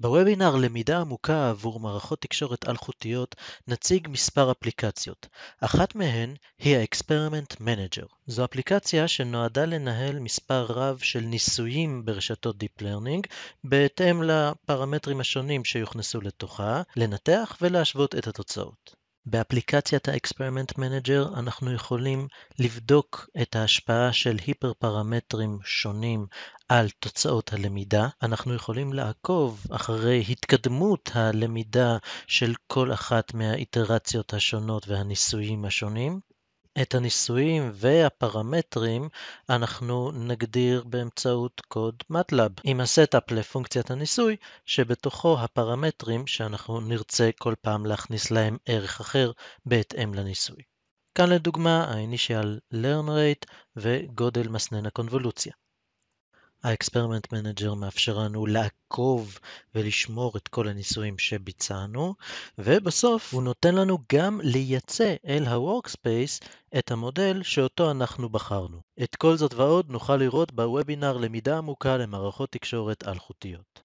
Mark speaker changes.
Speaker 1: בוובינר למידה עמוקה עבור מערכות תקשורת אלחוטיות נציג מספר אפליקציות. אחת מהן היא ה-Experiment Manager. זו אפליקציה שנועדה לנהל מספר רב של ניסויים ברשתות Deep Learning בהתאם לפרמטרים השונים שיוכנסו לתוכה, לנתח ולהשוות את התוצאות. באפליקציית האקספרימנט מנג'ר אנחנו יכולים לבדוק את ההשפעה של היפר-פרמטרים שונים על תוצאות הלמידה. אנחנו יכולים לעקוב אחרי התקדמות הלמידה של כל אחת מהאיטרציות השונות והניסויים השונים. את הניסויים והפרמטרים אנחנו נגדיר באמצעות קוד MATLAB עם הסטאפ לפונקציית הניסוי שבתוכו הפרמטרים שאנחנו נרצה כל פעם להכניס להם ערך אחר בהתאם לניסוי. כאן לדוגמה ה-Initial Learn Rate וגודל מסנן הקונבולוציה. האקספרימנט מנג'ר מאפשר לנו לעקוב ולשמור את כל הניסויים שביצענו, ובסוף הוא נותן לנו גם לייצא אל ה-Workspace את המודל שאותו אנחנו בחרנו. את כל זאת ועוד נוכל לראות בוובינר למידה עמוקה למערכות תקשורת אלחוטיות.